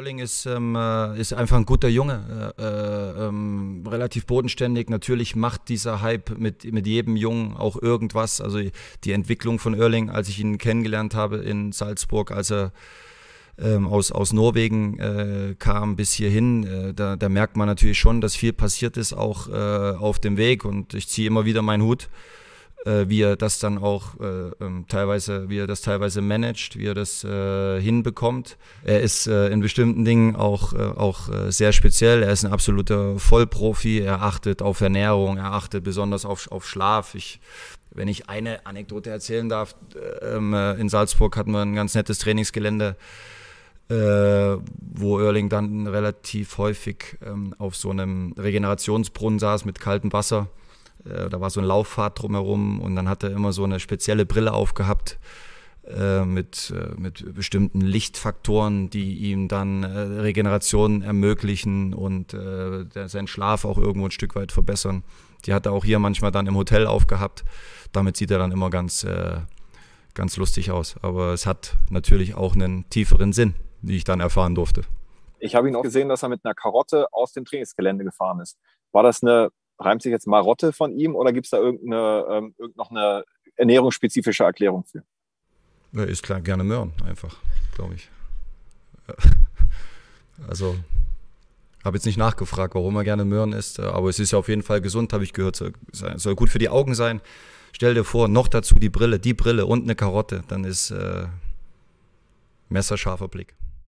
Oerling ist, ähm, äh, ist einfach ein guter Junge, äh, äh, ähm, relativ bodenständig. Natürlich macht dieser Hype mit, mit jedem Jungen auch irgendwas. Also die Entwicklung von Oerling, als ich ihn kennengelernt habe in Salzburg, als er ähm, aus, aus Norwegen äh, kam bis hierhin, äh, da, da, merkt man natürlich schon, dass viel passiert ist, auch äh, auf dem Weg. Und ich ziehe immer wieder meinen Hut äh, wie er das dann auch äh, ähm, teilweise, wie er das teilweise managt, wie er das äh, hinbekommt. Er ist äh, in bestimmten Dingen auch, äh, auch äh, sehr speziell. Er ist ein absoluter Vollprofi. Er achtet auf Ernährung, er achtet besonders auf, auf Schlaf. Ich, wenn ich eine Anekdote erzählen darf, ähm, in Salzburg hatten wir ein ganz nettes Trainingsgelände. wo Erling dann relativ häufig ähm, auf so einem Regenerationsbrunnen saß mit kaltem Wasser äh, da war so ein Lauffahrt drumherum und dann hat er immer so eine spezielle Brille aufgehabt äh, mit, äh, mit bestimmten Lichtfaktoren, die ihm dann äh, Regeneration ermöglichen und äh, der, seinen Schlaf auch irgendwo ein Stück weit verbessern. Die hat er auch hier manchmal dann im Hotel aufgehabt. Damit sieht er dann immer ganz, äh, ganz lustig aus. Aber es hat natürlich auch einen tieferen Sinn, wie ich dann erfahren durfte. Ich habe ihn auch gesehen, dass er mit einer Karotte aus dem Trainingsgelände gefahren ist. War das eine reimt sich jetzt Marotte von ihm oder gibt es da irgendeine, ähm, irgend noch eine ernährungsspezifische Erklärung für? Ja, ist klar, gerne Möhren einfach, glaube ich. Also, habe jetzt nicht nachgefragt, warum er gerne Möhren isst, aber es ist ja auf jeden Fall gesund, habe ich gehört. Soll gut für die Augen sein. Stell dir vor, noch dazu die Brille, die Brille und eine Karotte, dann ist äh, messerscharfer Blick.